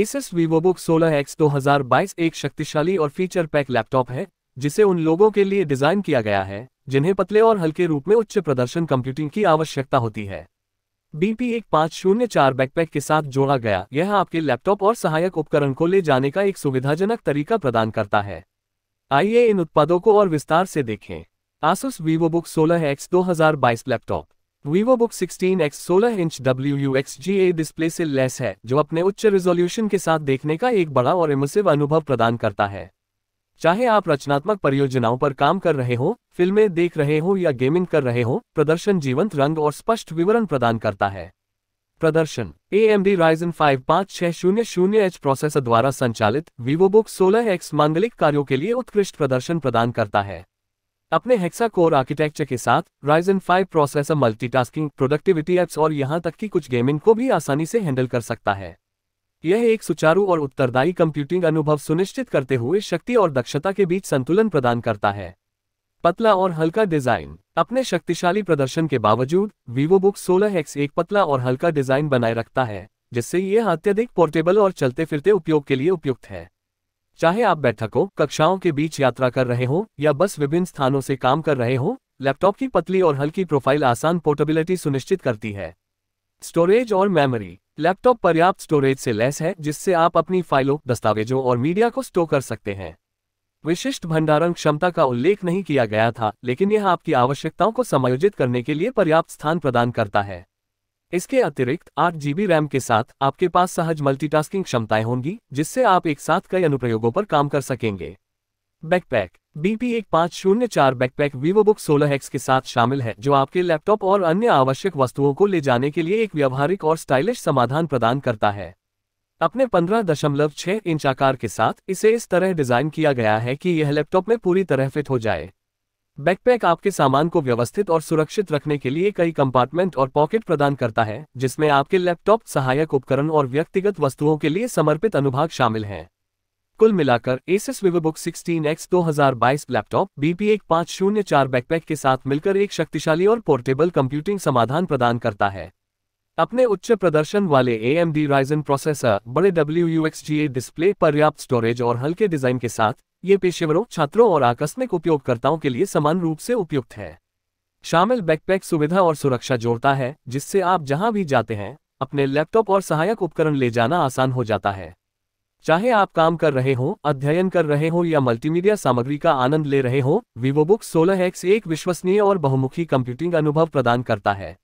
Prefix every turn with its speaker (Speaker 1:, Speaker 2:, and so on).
Speaker 1: Asus दो 16X 2022 एक शक्तिशाली और फीचर पैक लैपटॉप है जिसे उन लोगों के लिए डिजाइन किया गया है जिन्हें पतले और हल्के रूप में उच्च प्रदर्शन कंप्यूटिंग की आवश्यकता होती है बीपी एक पाँच शून्य चार बैकपैक के साथ जोड़ा गया यह आपके लैपटॉप और सहायक उपकरण को ले जाने का एक सुविधाजनक तरीका प्रदान करता है आइए इन उत्पादों को और विस्तार से देखें आसूस वीवोबुक सोलह एक्स दो लैपटॉप वीवो बुक 16 एक्स सोलह इंच डब्ल्यू डिस्प्ले से लेस है जो अपने उच्च रेजोल्यूशन के साथ देखने का एक बड़ा और इमर्सिव अनुभव प्रदान करता है चाहे आप रचनात्मक परियोजनाओं पर काम कर रहे हो फिल्में देख रहे हो या गेमिंग कर रहे हो प्रदर्शन जीवंत रंग और स्पष्ट विवरण प्रदान करता है प्रदर्शन A M D Ryzen five पाँच छह शून्य शून्य एच प्रोसेसर द्वारा संचालित वीवो बुक सोलह एक्स मांगलिक कार्यों के लिए उत्कृष्ट प्रदर्शन प्रदान करता है अपने हेक्सा कोर आर्किटेक्चर के साथ Ryzen 5 processor multitasking productivity apps और यहां तक कि कुछ गेमिंग को भी आसानी से हैंडल कर सकता है यह एक सुचारू और उत्तरदायी कंप्यूटिंग अनुभव सुनिश्चित करते हुए शक्ति और दक्षता के बीच संतुलन प्रदान करता है पतला और हल्का डिजाइन अपने शक्तिशाली प्रदर्शन के बावजूद वीवो बुक सोलह एक्स एक पतला और हल्का डिजाइन बनाए रखता है जिससे यह अत्यधिक पोर्टेबल और चलते फिरते उपयोग के लिए उपयुक्त है चाहे आप बैठकों कक्षाओं के बीच यात्रा कर रहे हो या बस विभिन्न स्थानों से काम कर रहे हो लैपटॉप की पतली और हल्की प्रोफाइल आसान पोर्टेबिलिटी सुनिश्चित करती है स्टोरेज और मेमोरी लैपटॉप पर्याप्त स्टोरेज से लैस है जिससे आप अपनी फाइलों दस्तावेजों और मीडिया को स्टोर कर सकते हैं विशिष्ट भंडारण क्षमता का उल्लेख नहीं किया गया था लेकिन यह आपकी आवश्यकताओं को समायोजित करने के लिए पर्याप्त स्थान प्रदान करता है इसके अतिरिक्त आठ जीबी रैम के साथ आपके पास सहज मल्टीटास्किंग क्षमताएं होंगी जिससे आप एक साथ कई अनुप्रयोगों पर काम कर सकेंगे बैकपैक बीपी एक पाँच शून्य चार बैकपैक वीवोबुक सोलह एक्स के साथ शामिल है जो आपके लैपटॉप और अन्य आवश्यक वस्तुओं को ले जाने के लिए एक व्यावहारिक और स्टाइलिश समाधान प्रदान करता है अपने 15.6 इंच आकार के साथ इसे इस तरह डिजाइन किया गया है कि यह लैपटॉप में पूरी तरह फिट हो जाए बैकपैक आपके सामान को व्यवस्थित और सुरक्षित रखने के लिए कई कंपार्टमेंट और पॉकेट प्रदान करता है जिसमें आपके लैपटॉप सहायक उपकरण और व्यक्तिगत वस्तुओं के लिए समर्पित अनुभाग शामिल हैं कुल मिलाकर SS Vivobook 16X 2022 laptop BP एक पाँच शून्य चार बैकपैक के साथ मिलकर एक शक्तिशाली और पोर्टेबल कंप्यूटिंग समाधान प्रदान करता है अपने उच्च प्रदर्शन वाले A M D Ryzen processor बड़े W U X G A display पर्याप्त स्टोरेज और हल्के डिजाइन के साथ ये पेशेवरों छात्रों और आकस्मिक उपयोगकर्ताओं के लिए समान रूप से उपयुक्त है शामिल बैकपैक सुविधा और सुरक्षा जोड़ता है जिससे आप जहां भी जाते हैं अपने लैपटॉप और सहायक उपकरण ले जाना आसान हो जाता है चाहे आप काम कर रहे हो अध्ययन कर रहे हो या मल्टीमीडिया सामग्री का आनंद ले रहे हो वीवोबुक सोलह एक्स एक विश्वसनीय और बहुमुखी कंप्यूटिंग अनुभव प्रदान करता है